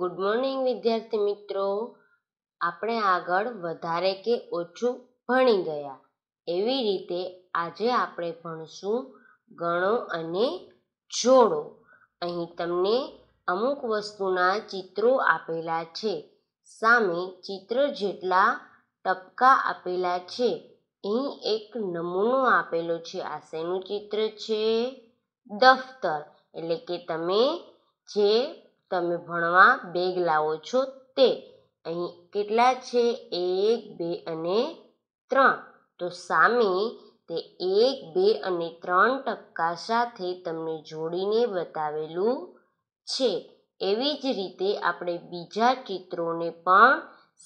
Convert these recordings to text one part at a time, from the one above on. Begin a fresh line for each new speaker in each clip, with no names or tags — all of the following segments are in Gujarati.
ગુડ મોર્નિંગ વિદ્યાર્થી મિત્રો આપણે આગળ વધારે કે ઓછું ભણી ગયા એવી રીતે આજે આપણે ભણશું ગણો અને જોડો અહીં તમને અમુક વસ્તુના ચિત્રો આપેલા છે સામે ચિત્ર જેટલા ટપકા આપેલા છે અહીં એક નમૂનો આપેલો છે આ શેનું ચિત્ર છે દફતર એટલે કે તમે જે તમે ભણવા બેગ લાવો છો તે અહીં કેટલા છે એક બે અને ત્રણ તો સામે તે એક બે અને ત્રણ ટપકા સાથે તમને જોડીને બતાવેલું છે એવી જ રીતે આપણે બીજા ચિત્રોને પણ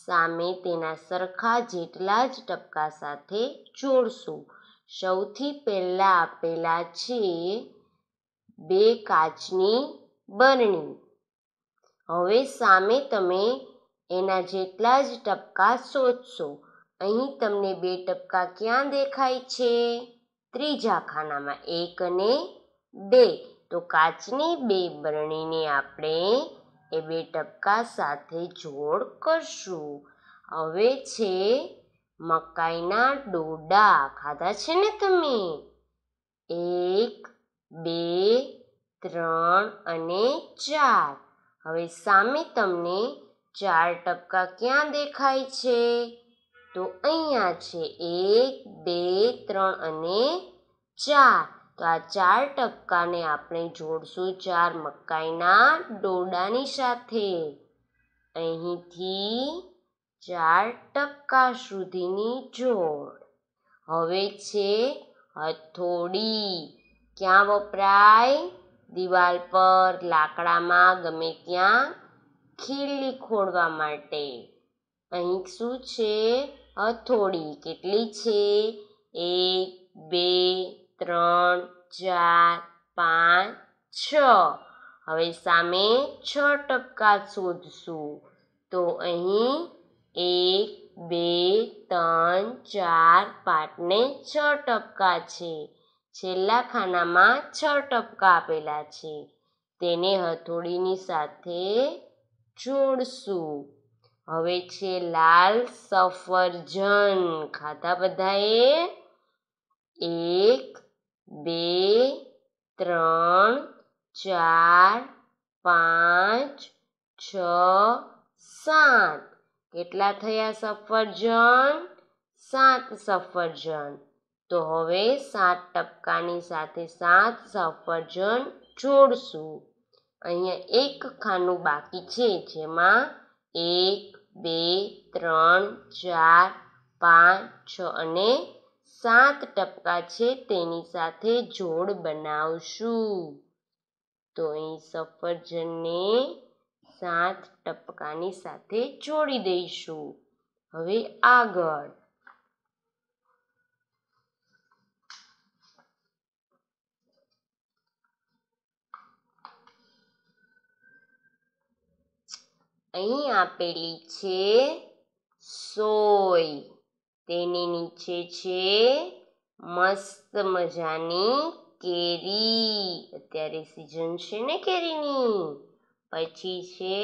સામે તેના સરખા જેટલા જ ટપકા સાથે જોડશું સૌથી પહેલાં આપેલા છે બે કાચની બરણી હવે સામે તમે એના જેટલા જ ટપકા શોધશો અહીં તમને બે ટપકા ક્યાં દેખાય છે ત્રીજા ખાનામાં એક અને બે તો કાચની બે બરણીને આપણે એ બે ટપકા સાથે જોડ કરશું હવે છે મકાઈના ડોડા ખાધા છે ને તમે એક બે ત્રણ અને ચાર હવે સામે તમને ચાર ટપકા ક્યાં દેખાય છે તો અહીંયા છે એક બે ત્રણ અને ચાર તો આ ચાર ટપકાને આપણે જોડશું ચાર મકાઈના ડોડાની સાથે અહીંથી ચાર ટપકા સુધીની જોડ હવે છે હથોડી ક્યાં વપરાય દિવાલ પર લાકડામાં ગમે ત્યાં ખીલી ખોળવા માટે અહીં શું છે હથોડી કેટલી છે એક બે ત્રણ ચાર પાંચ છ હવે સામે છ ટપકા શોધશું તો અહીં એક બે ત્રણ ચાર પાંચને છ ટપકા છે છેલ્લા ખાનામાં છ ટપકા આપેલા છે તેને હથોડીની સાથે જોડશું હવે છે લાલ સફરજન ખાતા બધાએ એક બે ત્રણ ચાર પાંચ છ સાત કેટલા થયા સફરજન સાત સફરજન તો હવે સાત ટપકાની સાથે સાત સફરજન જોડશું અહીંયા એક ખાનું બાકી છે જેમાં એક બે ત્રણ ચાર પાંચ છ અને સાત ટપકા છે તેની સાથે જોડ બનાવશું તો અહીં સફરજનને સાત ટપકાની સાથે જોડી દઈશું હવે આગળ અહીં આપેલી છે સોય તેની નીચે છે મસ્ત મજાની કેરી અત્યારે સિઝન છે ને કેરીની પછી છે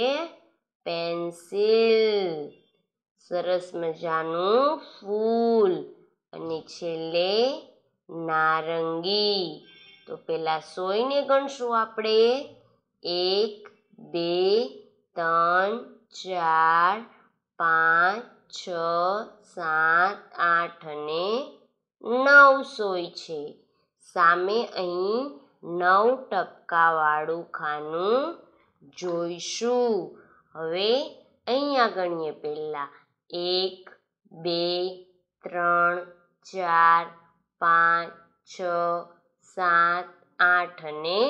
પેન્સિલ સરસ મજાનું ફૂલ અને છેલ્લે નારંગી તો પહેલાં સોયને ગણશું આપણે એક બે ત્રણ ચાર પાંચ છ સાત આઠ અને નવ સોય છે સામે અહીં નવ ટપકાવાળું ખાનું જોઈશું હવે અહીંયા ગણીએ પહેલાં એક બે ત્રણ ચાર પાંચ છ સાત આઠ અને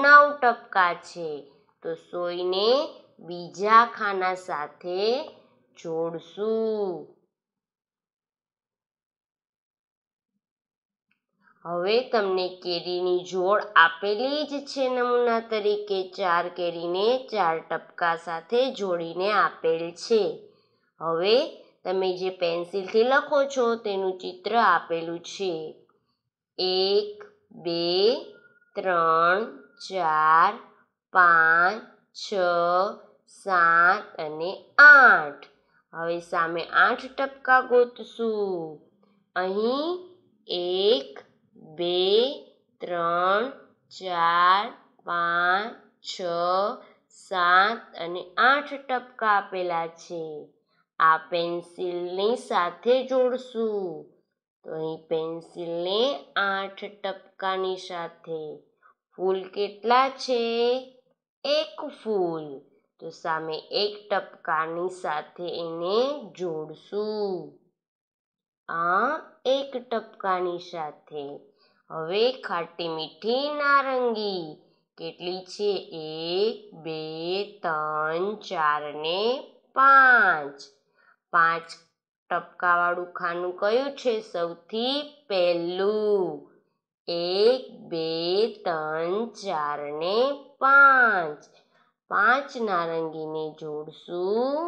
નવ ટપકા છે તો સોયને બીજા ખાના સાથે જોડશું હવે તમને કેરીની જોડ આપેલી જ છે નમૂના તરીકે ચાર કેરીને ચાર ટપકા સાથે જોડીને આપેલ છે હવે તમે જે પેન્સિલથી લખો છો તેનું ચિત્ર આપેલું છે એક બે ત્રણ ચાર પાંચ છ સાત અને આઠ હવે સામે આઠ ટપકા ગોતશું અહીં એક બે ત્રણ ચાર પાંચ છ સાત અને આઠ ટપકા આપેલા છે આ પેન્સિલની સાથે જોડશું તો અહીં પેન્સિલને આઠ ટપકાની સાથે ફૂલ કેટલા છે એક ફૂલ તો સામે એક ટપકાની સાથે એને જોડશું આ એક ટપકાની સાથે હવે ખાટી મીઠી નારંગી કેટલી છે એક બે ત્રણ ચાર ને પાંચ પાંચ ટપકાવાળું ખાનું કયું છે સૌથી પહેલું એક બે ત્રણ ચાર ને પાંચ પાંચ નારંગીને જોડશું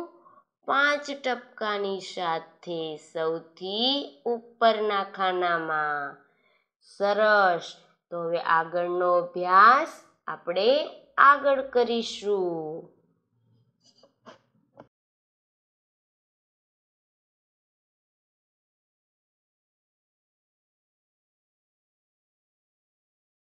પાંચ ટપકાની સાથે સૌથી ઉપરના ખાનામાં સરસ તો હવે આગળનો અભ્યાસ આપણે આગળ કરીશું